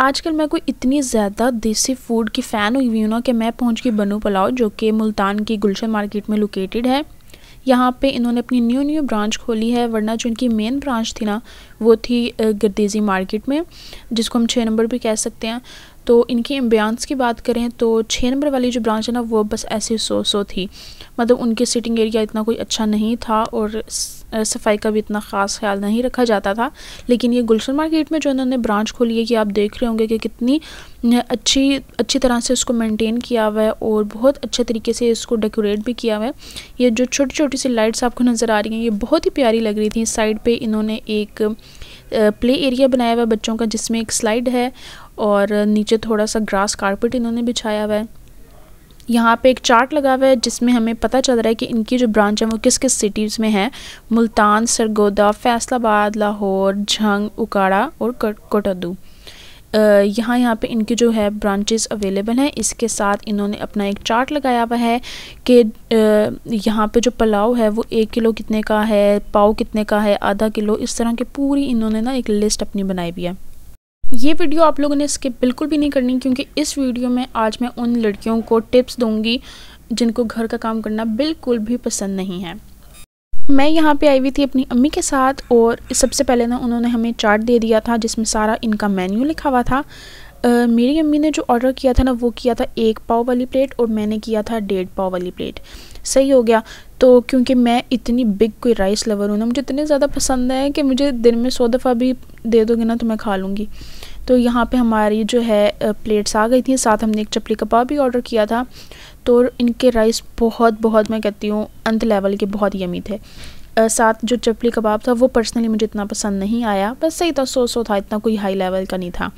आजकल मैं कोई इतनी ज़्यादा देसी फूड की फ़ैन हुई हुई हूँ ना कि मैं पहुँच गई बनू पुलाव जो कि मुल्तान की गुलशन मार्केट में लोकेटेड है यहाँ पे इन्होंने अपनी न्यू न्यू ब्रांच खोली है वरना जो इनकी मेन ब्रांच थी ना वो थी गर्देजी मार्केट में जिसको हम छः नंबर भी कह सकते हैं तो इनकी एम्बियांस की बात करें तो छः नंबर वाली जो ब्रांच है ना वो बस ऐसी सो सो थी मतलब उनके सिटिंग एरिया इतना कोई अच्छा नहीं था और सफाई का भी इतना ख़ास ख्याल नहीं रखा जाता था लेकिन ये गुलशन मार्केट में जो इन्होंने ब्रांच खोली है कि आप देख रहे होंगे कि कितनी अच्छी अच्छी तरह से उसको मेंटेन किया हुआ है और बहुत अच्छे तरीके से इसको डेकोरेट भी किया हुआ है ये जो छोटी छोटी सी लाइट्स आपको नज़र आ रही हैं ये बहुत ही प्यारी लग रही थी साइड पर इन्होंने एक प्ले एरिया बनाया हुआ है बच्चों का जिसमें एक स्लाइड है और नीचे थोड़ा सा ग्रास कारपेट इन्होंने बिछाया हुआ है यहाँ पे एक चार्ट लगा हुआ है जिसमें हमें पता चल रहा है कि इनकी जो ब्रांच है वो किस किस सिटीज़ में है मुल्तान सरगोदा फैसलाबाद लाहौर झंग उकाड़ा और कोटदू यहाँ यहाँ पे इनके जो है ब्रांचेस अवेलेबल हैं इसके साथ इन्होंने अपना एक चार्ट लगाया हुआ है कि यहाँ पे जो पुलाव है वो एक किलो कितने का है पाव कितने का है आधा किलो इस तरह के पूरी इन्होंने ना एक लिस्ट अपनी बनाई हुई है ये वीडियो आप लोगों ने स्किप बिल्कुल भी नहीं करनी क्योंकि इस वीडियो में आज मैं उन लड़कियों को टिप्स दूंगी जिनको घर का काम करना बिल्कुल भी पसंद नहीं है मैं यहाँ पे आई हुई थी अपनी अम्मी के साथ और सबसे पहले ना उन्होंने हमें चार्ट दे दिया था जिसमें सारा इनका मेन्यू लिखा हुआ था मेरी अम्मी ने जो ऑर्डर किया था ना वो किया था एक पाव वाली प्लेट और मैंने किया था डेढ़ पाव वाली प्लेट सही हो गया तो क्योंकि मैं इतनी बिग कोई राइस लवर हूँ ना मुझे इतने ज़्यादा पसंद है कि मुझे दिन में सौ दफ़ा भी दे दोगे ना तो मैं खा लूँगी तो यहाँ पे हमारी जो है प्लेट्स आ गई थी साथ हमने एक चपली कबाब भी ऑर्डर किया था तो इनके राइस बहुत बहुत मैं कहती हूँ अंत लेवल के बहुत यमी थे साथ जो चपली कबाब था वो पर्सनली मुझे इतना पसंद नहीं आया बस सही था सो सो था इतना कोई हाई लेवल का नहीं था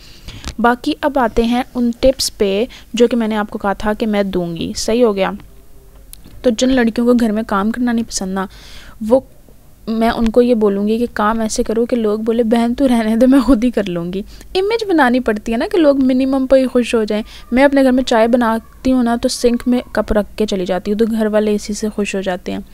बाकी अब आते हैं उन टिप्स पे जो कि मैंने आपको कहा था कि मैं दूंगी सही हो गया तो जिन लड़कियों को घर में काम करना नहीं पसंद ना वो मैं उनको ये बोलूँगी कि काम ऐसे करो कि लोग बोले बहन तू रहने दे मैं खुद ही कर लूँगी इमेज बनानी पड़ती है ना कि लोग मिनिमम पर ही खुश हो जाएं मैं अपने घर में चाय बनाती हूँ ना तो सिंक में कप रख के चली जाती हूँ तो घर वाले इसी से खुश हो जाते हैं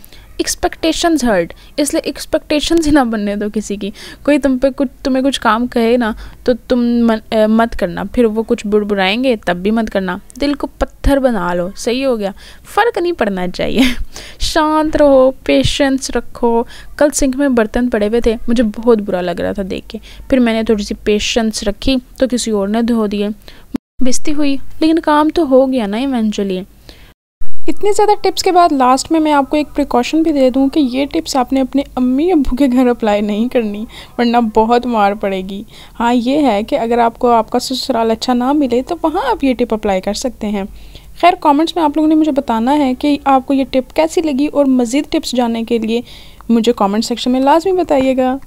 एक्सपेक्टेशंस हर्ट इसलिए एक्सपेक्टेशंस ही ना बनने दो किसी की कोई तुम पे कुछ तुम्हें कुछ काम कहे ना तो तुम मन, ए, मत करना फिर वो कुछ बुड़बुड़ाएंगे तब भी मत करना दिल को पत्थर बना लो सही हो गया फ़र्क नहीं पड़ना चाहिए शांत रहो पेशेंस रखो कल सिंक में बर्तन पड़े हुए थे मुझे बहुत बुरा लग रहा था देख के फिर मैंने थोड़ी सी पेशेंस रखी तो किसी और ने धो दिए बिस्ती हुई लेकिन काम तो हो गया ना इवेंचुअली इतने ज़्यादा टिप्स के बाद लास्ट में मैं आपको एक प्रिकॉशन भी दे दूँ कि ये टिप्स आपने अपने अम्मी अबू के घर अप्लाई नहीं करनी वरना बहुत मार पड़ेगी हाँ ये है कि अगर आपको आपका ससुराल अच्छा ना मिले तो वहाँ आप ये टिप अप्लाई कर सकते हैं खैर कमेंट्स में आप लोगों ने मुझे बताना है कि आपको ये टिप कैसी लगी और मज़ीद टिप्स जानने के लिए मुझे कमेंट सेक्शन में लाजमी बताइएगा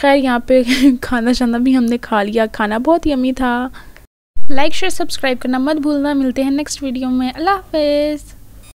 खैर यहाँ पे खाना शाना भी हमने खा लिया खाना बहुत यमी था लाइक शेयर सब्सक्राइब करना मत भूलना मिलते हैं नेक्स्ट वीडियो में अल्लाह हाफिज़